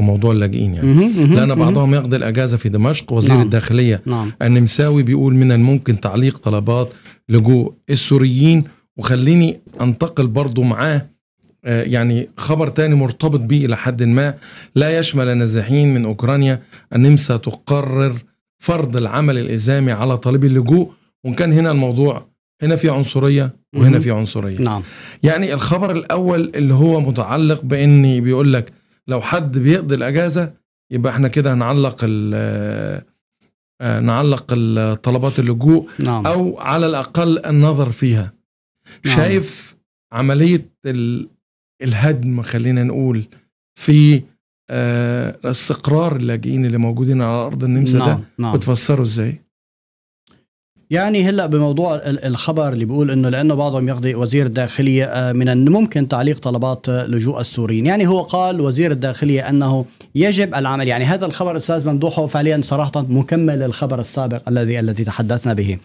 وموضوع اللاجئين يعني لان بعضهم يقضي الاجازه في دمشق وزير نعم. الداخليه نعم. النمساوي بيقول من الممكن تعليق طلبات لجوء السوريين وخليني انتقل برضو معاه آه، يعني خبر تاني مرتبط به إلى حد ما لا يشمل النازحين من أوكرانيا النمسا تقرر فرض العمل الإلزامي على طالبي اللجوء وإن كان هنا الموضوع هنا في عنصرية وهنا في عنصرية نعم. يعني الخبر الأول اللي هو متعلق بأن بيقول لك لو حد بيقضي الاجازه يبقى احنا كده هنعلق ال آه، آه، نعلق طلبات اللجوء نعم. او على الاقل النظر فيها نعم. شايف عمليه الهدم خلينا نقول في آه، استقرار اللاجئين اللي موجودين على ارض النمسا نعم. ده نعم. بتفسره ازاي يعني هلا بموضوع الخبر اللي بيقول انه لانه بعضهم يقضي وزير الداخليه آه، من الممكن تعليق طلبات لجوء السوريين، يعني هو قال وزير الداخليه انه يجب العمل، يعني هذا الخبر استاذ هو فعليا صراحه مكمل للخبر السابق الذي الذي تحدثنا به.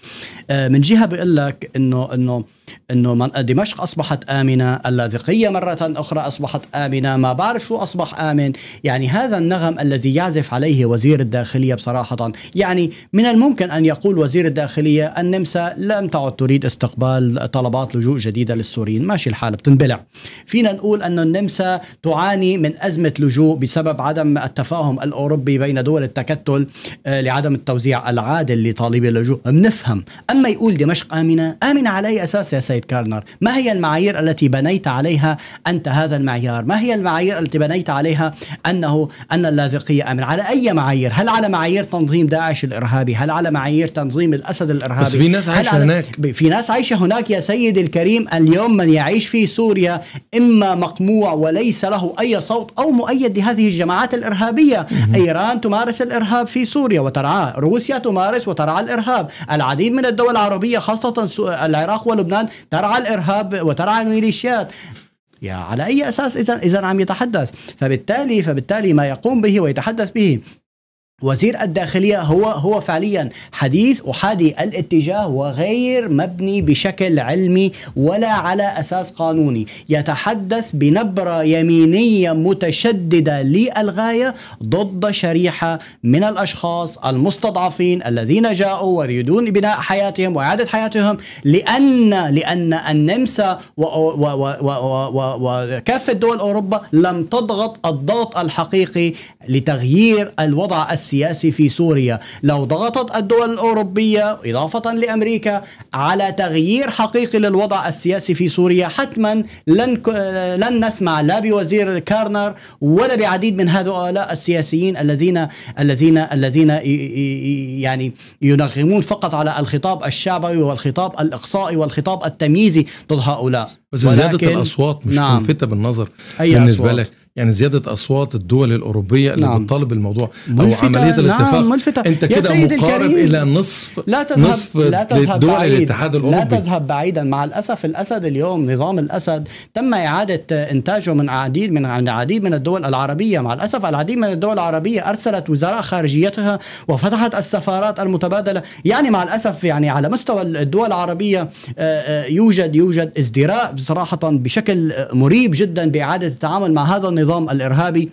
آه، من جهه بيقول لك انه انه انه دمشق اصبحت امنه، اللاذقيه مره اخرى اصبحت امنه، ما بعرف شو اصبح امن، يعني هذا النغم الذي يعزف عليه وزير الداخليه بصراحه، يعني من الممكن ان يقول وزير الداخليه النمسا لم تعد تريد استقبال طلبات لجوء جديده للسوريين، ماشي الحال بتنبلع. فينا نقول انه النمسا تعاني من ازمه لجوء بسبب عدم التفاهم الاوروبي بين دول التكتل آه، لعدم التوزيع العادل لطالبي اللجوء، بنفهم، اما يقول دمشق امنه، امنه على اي اساس سيد كارنر ما هي المعايير التي بنيت عليها أنت هذا المعيار ما هي المعايير التي بنيت عليها أنه أن اللاذقية أمن على أي معايير هل على معايير تنظيم داعش الإرهابي هل على معايير تنظيم الأسد الإرهابي بس في ناس عايشة هناك في ناس عايشة هناك يا سيدي الكريم اليوم من يعيش في سوريا إما مقموع وليس له أي صوت أو مؤيد لهذه الجماعات الإرهابية إيران تمارس الإرهاب في سوريا وترعاه روسيا تمارس وترعى الإرهاب العديد من الدول العربية خاصة العراق ولبنان الان ترعى الارهاب وترعى الميليشيات يا على اي اساس اذا اذا عم يتحدث فبالتالي فبالتالي ما يقوم به ويتحدث به وزير الداخلية هو هو فعليا حديث أحادي الاتجاه وغير مبني بشكل علمي ولا على أساس قانوني يتحدث بنبرة يمينية متشددة للغاية ضد شريحة من الأشخاص المستضعفين الذين جاءوا ويريدون بناء حياتهم وإعادة حياتهم لأن لأن النمسا وكافة دول أوروبا لم تضغط الضغط الحقيقي لتغيير الوضع السياسي في سوريا لو ضغطت الدول الأوروبية إضافة لأمريكا على تغيير حقيقي للوضع السياسي في سوريا حتما لن, لن نسمع لا بوزير كارنر ولا بعديد من هؤلاء السياسيين الذين الذين الذين يعني ينغمون فقط على الخطاب الشعبي والخطاب الإقصائي والخطاب التمييزي ضد هؤلاء بس زيادة الأصوات مش نعم. ملفتة بالنظر أي بالنسبة أصوات. لك يعني زياده اصوات الدول الاوروبيه اللي نعم. بتطالب الموضوع او عمليه نعم، الاتفاق نعم ملفتة. انت كده مقارب الى نصف لا تذهب نصف لا تذهب دول بعيد. الاتحاد الاوروبي لا تذهب بعيدا مع الاسف الاسد اليوم نظام الاسد تم اعاده انتاجه من عديد من عديد العديد من الدول العربيه مع الاسف العديد من الدول العربيه ارسلت وزراء خارجيتها وفتحت السفارات المتبادله يعني مع الاسف يعني على مستوى الدول العربيه آه، آه، يوجد يوجد ازدراء بصراحه بشكل مريب جدا باعاده التعامل مع هذا النظام النظام الارهابي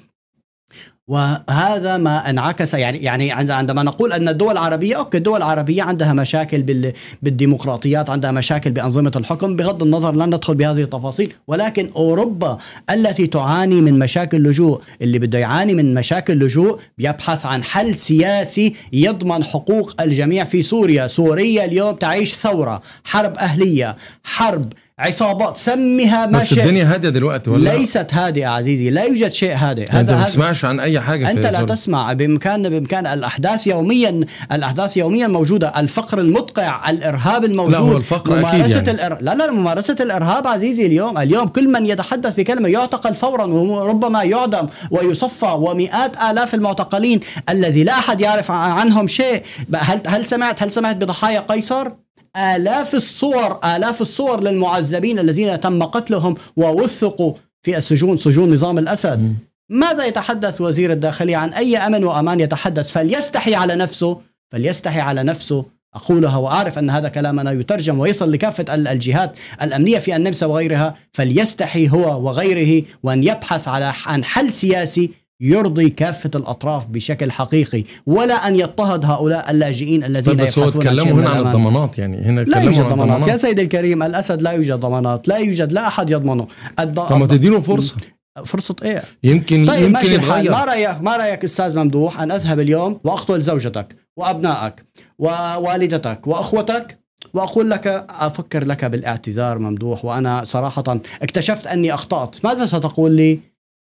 وهذا ما انعكس يعني يعني عندما نقول ان الدول العربيه اوكي الدول العربيه عندها مشاكل بال بالديمقراطيات عندها مشاكل بانظمه الحكم بغض النظر لن ندخل بهذه التفاصيل ولكن اوروبا التي تعاني من مشاكل لجوء اللي بده يعاني من مشاكل لجوء يبحث عن حل سياسي يضمن حقوق الجميع في سوريا سوريا اليوم تعيش ثوره حرب اهليه حرب عصابات سميها ما بس الدنيا هاديه دلوقتي ولا ليست هادئه عزيزي لا يوجد شيء هادئ انت ما تسمعش عن اي حاجه انت لا تسمع بامكاننا بامكان الاحداث يوميا الاحداث يوميا موجوده الفقر المدقع الارهاب الموجود لا هو الفقر ممارسة اكيد يعني. الإر... لا لا ممارسه الارهاب عزيزي اليوم اليوم كل من يتحدث بكلمه يعتقل فورا وربما يعدم ويصفى ومئات الاف المعتقلين الذي لا احد يعرف عنهم شيء هل هل سمعت هل سمعت بضحايا قيصر آلاف الصور آلاف الصور للمعذبين الذين تم قتلهم ووثقوا في السجون سجون نظام الأسد ماذا يتحدث وزير الداخلية عن أي أمن وأمان يتحدث فليستحي على نفسه فليستحي على نفسه أقولها وأعرف أن هذا كلامنا يترجم ويصل لكافة الجهات الأمنية في النمسا وغيرها فليستحي هو وغيره وأن يبحث على عن حل سياسي يرضي كافة الأطراف بشكل حقيقي ولا أن يضطهد هؤلاء اللاجئين الذين طيب بس هو تكلموا هنا عن الضمانات يعني هنا لا يوجد ضمانات يا سيدي الكريم الأسد لا يوجد ضمانات لا يوجد لا أحد يضمنه الض... طب ما تديله فرصة فرصة ايه؟ يمكن طيب يمكن ماشي ما رايك ما رايك استاذ ممدوح ان اذهب اليوم واقتل زوجتك وابنائك ووالدتك واخوتك واقول لك افكر لك بالاعتذار ممدوح وانا صراحه اكتشفت اني اخطات ماذا ستقول لي؟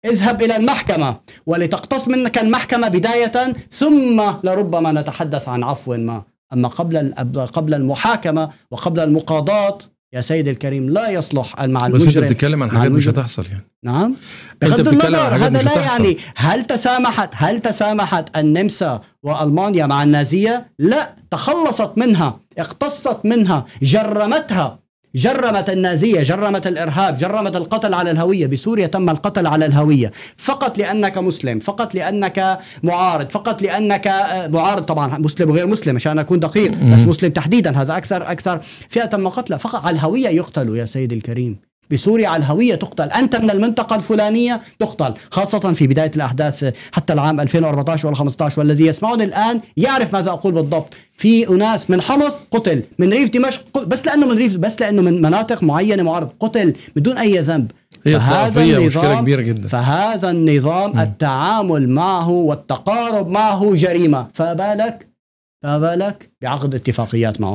اذهب إلى المحكمة ولتقتص منك المحكمة بداية ثم لربما نتحدث عن عفو ما أما قبل قبل المحاكمة وقبل المقاضاة يا سيدي الكريم لا يصلح مع المجرم بس انت بتتكلم عن حاجات مش هتحصل يعني نعم بغض النظر هذا لا هتحصل. يعني هل تسامحت هل تسامحت النمسا والمانيا مع النازيه؟ لا تخلصت منها اقتصت منها جرمتها جرمت النازية جرمت الإرهاب جرمت القتل على الهوية بسوريا تم القتل على الهوية فقط لأنك مسلم فقط لأنك معارض فقط لأنك آه، معارض طبعا مسلم وغير مسلم عشان أكون دقيق بس مسلم تحديدا هذا أكثر أكثر فئة تم قتله فقط على الهوية يقتلوا يا سيدي الكريم بسوريا على الهوية تقتل أنت من المنطقة الفلانية تقتل خاصة في بداية الأحداث حتى العام 2014 ولا 15 والذي يسمعون الآن يعرف ماذا أقول بالضبط في أناس من حمص قتل من ريف دمشق قتل. بس لأنه من ريف بس لأنه من مناطق معينة معارض قتل بدون أي ذنب هي فهذا النظام مشكلة كبيرة جدا فهذا النظام م. التعامل معه والتقارب معه جريمة فبالك فبالك بعقد اتفاقيات معه